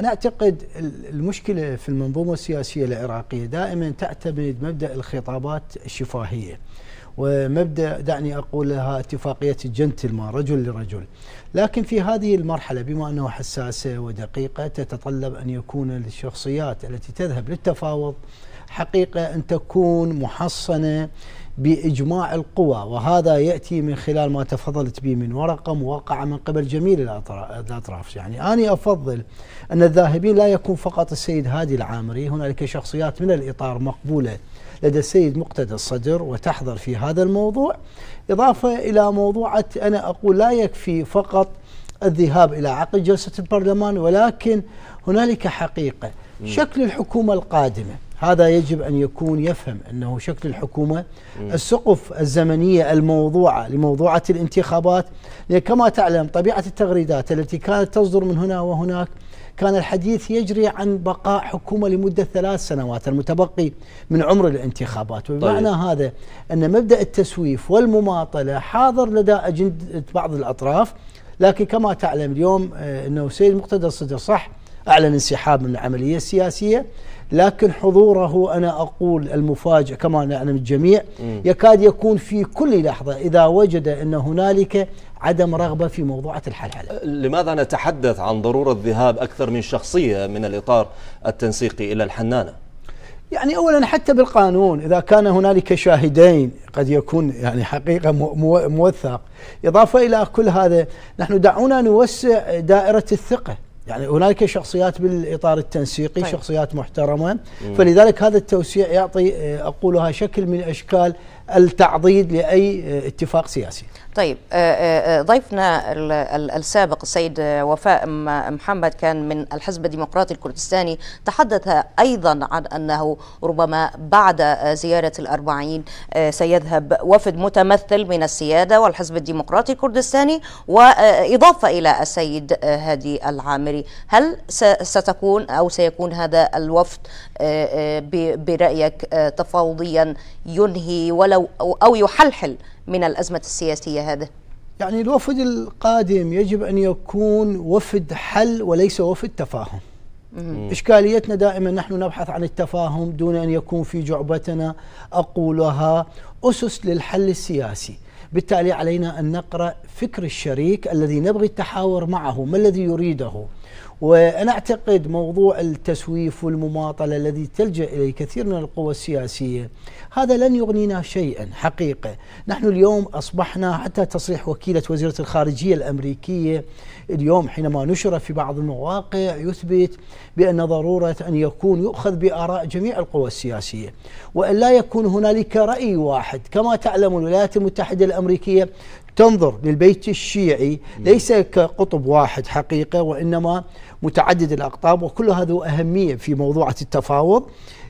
أنا أعتقد المشكلة في المنظومة السياسية العراقية دائما تعتمد مبدأ الخطابات الشفاهية ومبدأ دعني أقول لها اتفاقية الجنتلمان رجل لرجل لكن في هذه المرحلة بما أنها حساسة ودقيقة تتطلب أن يكون الشخصيات التي تذهب للتفاوض حقيقه ان تكون محصنه باجماع القوى وهذا ياتي من خلال ما تفضلت به من ورقه موقعه من قبل جميع الاطراف يعني انا افضل ان الذاهبين لا يكون فقط السيد هادي العامري هنالك شخصيات من الاطار مقبوله لدى السيد مقتدى الصدر وتحضر في هذا الموضوع اضافه الى موضوعه انا اقول لا يكفي فقط الذهاب الى عقد جلسه البرلمان ولكن هنالك حقيقه شكل الحكومه القادمه هذا يجب أن يكون يفهم أنه شكل الحكومة السقف الزمنية الموضوعة لموضوعة الانتخابات كما تعلم طبيعة التغريدات التي كانت تصدر من هنا وهناك كان الحديث يجري عن بقاء حكومة لمدة ثلاث سنوات المتبقي من عمر الانتخابات وبمعنى طيب. هذا أن مبدأ التسويف والمماطلة حاضر لدى أجندة بعض الأطراف لكن كما تعلم اليوم آه، أنه سيد مقتدى الصدر صح أعلن انسحاب من العملية السياسية لكن حضوره أنا أقول المفاجئ كما نعلم الجميع يكاد يكون في كل لحظة إذا وجد أن هنالك عدم رغبة في موضوعة الحلحلة لماذا نتحدث عن ضرورة ذهاب أكثر من شخصية من الإطار التنسيقي إلى الحنانة؟ يعني اولا حتى بالقانون اذا كان هنالك شاهدين قد يكون يعني حقيقه موثق اضافه الى كل هذا نحن دعونا نوسع دائره الثقه يعني هنالك شخصيات بالاطار التنسيقي طيب. شخصيات محترمه مم. فلذلك هذا التوسيع يعطي آه، اقولها شكل من اشكال التعضيد لاي آه، اتفاق سياسي طيب آه، آه، آه، ضيفنا السابق السيد وفاء محمد كان من الحزب الديمقراطي الكردستاني تحدث أيضا عن أنه ربما بعد زيارة الأربعين سيذهب وفد متمثل من السيادة والحزب الديمقراطي الكردستاني وإضافة إلى السيد هادي العامري هل ستكون أو سيكون هذا الوفد برأيك تفاوضيا ينهي ولو أو يحلحل من الأزمة السياسية هذه يعني الوفد القادم يجب أن يكون وفد حل وليس وفد تفاهم إشكاليتنا دائما نحن نبحث عن التفاهم دون أن يكون في جعبتنا أقولها أسس للحل السياسي بالتالي علينا أن نقرأ فكر الشريك الذي نبغي التحاور معه ما الذي يريده وانا اعتقد موضوع التسويف والمماطله الذي تلجا اليه كثير من القوى السياسيه هذا لن يغنينا شيئا حقيقه، نحن اليوم اصبحنا حتى تصريح وكيله وزيره الخارجيه الامريكيه اليوم حينما نشر في بعض المواقع يثبت بان ضروره ان يكون يؤخذ باراء جميع القوى السياسيه، وان لا يكون هنالك راي واحد، كما تعلم الولايات المتحده الامريكيه تنظر للبيت الشيعي ليس كقطب واحد حقيقة وإنما متعدد الأقطاب وكل هذا أهمية في موضوعة التفاوض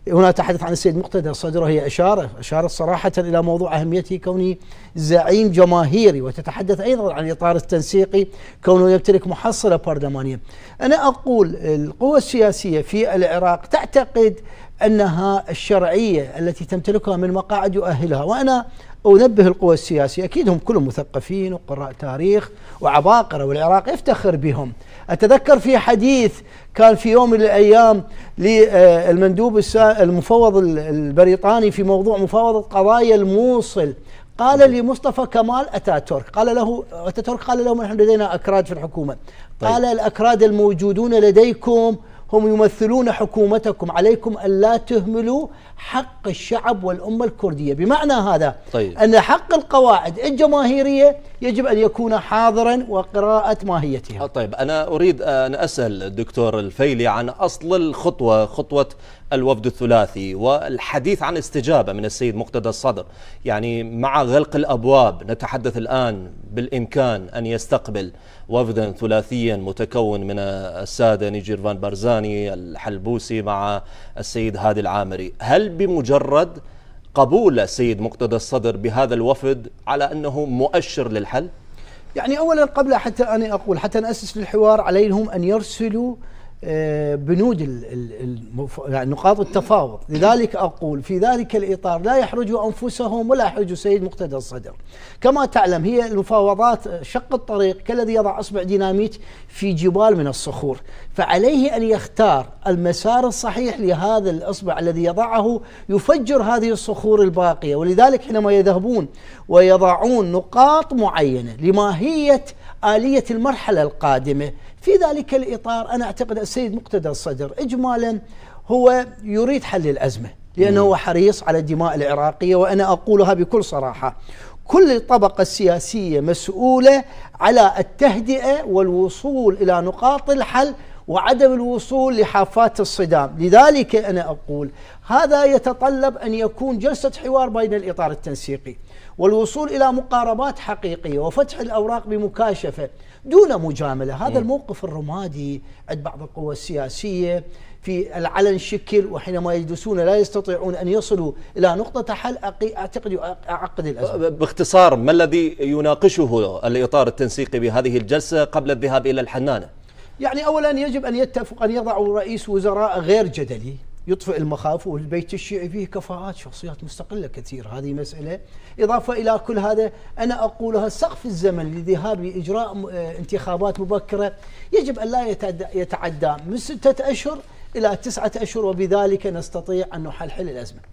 هنا تحدث عن السيد مقتدى صدره هي أشارة أشار صراحة إلى موضوع أهميته كونه زعيم جماهيري وتتحدث أيضا عن إطار التنسيقي كونه يمتلك محصلة برلمانية أنا أقول القوى السياسية في العراق تعتقد أنها الشرعية التي تمتلكها من مقاعد يؤهلها وأنا أنبه القوى السياسيه اكيد هم كلهم مثقفين وقراء تاريخ وعباقره والعراق يفتخر بهم اتذكر في حديث كان في يوم من الايام للمندوب آه، المفوض البريطاني في موضوع مفاوضه قضايا الموصل قال لمصطفى كمال اتاتورك قال له اتاتورك قال له نحن لدينا اكراد في الحكومه طيب. قال طيب. الاكراد الموجودون لديكم هم يمثلون حكومتكم عليكم ألا تهملوا حق الشعب والأمة الكردية بمعنى هذا طيب. أن حق القواعد الجماهيرية يجب أن يكون حاضرا وقراءة ماهيتها طيب أنا أريد أن أسأل الدكتور الفيلي عن أصل الخطوة خطوة الوفد الثلاثي والحديث عن استجابة من السيد مقتدى الصدر يعني مع غلق الأبواب نتحدث الآن بالإمكان أن يستقبل وفدا ثلاثيا متكون من السادة نيجير فان بارزاني الحلبوسي مع السيد هادي العامري هل بمجرد قبول السيد مقتدى الصدر بهذا الوفد على أنه مؤشر للحل؟ يعني أولا قبل حتى انا أقول حتى نأسس للحوار عليهم أن يرسلوا آه، بنود يعني نقاط التفاوض لذلك أقول في ذلك الإطار لا يحرجوا أنفسهم ولا يحرجوا سيد مقتدى الصدر كما تعلم هي المفاوضات شق الطريق كالذي يضع أصبع ديناميت في جبال من الصخور فعليه أن يختار المسار الصحيح لهذا الأصبع الذي يضعه يفجر هذه الصخور الباقية ولذلك حينما يذهبون ويضعون نقاط معينة لماهية آلية المرحلة القادمة في ذلك الإطار أنا أعتقد السيد مقتدى الصدر إجمالا هو يريد حل الأزمة لأنه هو حريص على الدماء العراقية وأنا أقولها بكل صراحة كل الطبقة السياسية مسؤولة على التهدئة والوصول إلى نقاط الحل وعدم الوصول لحافات الصدام لذلك أنا أقول هذا يتطلب أن يكون جلسة حوار بين الإطار التنسيقي والوصول إلى مقاربات حقيقية وفتح الأوراق بمكاشفة دون مجاملة هذا الموقف الرمادي عند بعض القوى السياسية في العلن شكل وحينما يجلسون لا يستطيعون أن يصلوا إلى نقطة حل أعتقد أعقد الأزمة باختصار ما الذي يناقشه الإطار التنسيقي بهذه الجلسة قبل الذهاب إلى الحنانة؟ يعني اولا يجب ان يتفق ان يضع رئيس وزراء غير جدلي يطفئ المخاوف والبيت الشيعي فيه كفاءات شخصيات مستقله كثير هذه مساله اضافه الى كل هذا انا اقولها سقف الزمن لذهاب لاجراء آه، انتخابات مبكره يجب ان لا يتعدى من سته اشهر الى تسعه اشهر وبذلك نستطيع ان نحلحل الازمه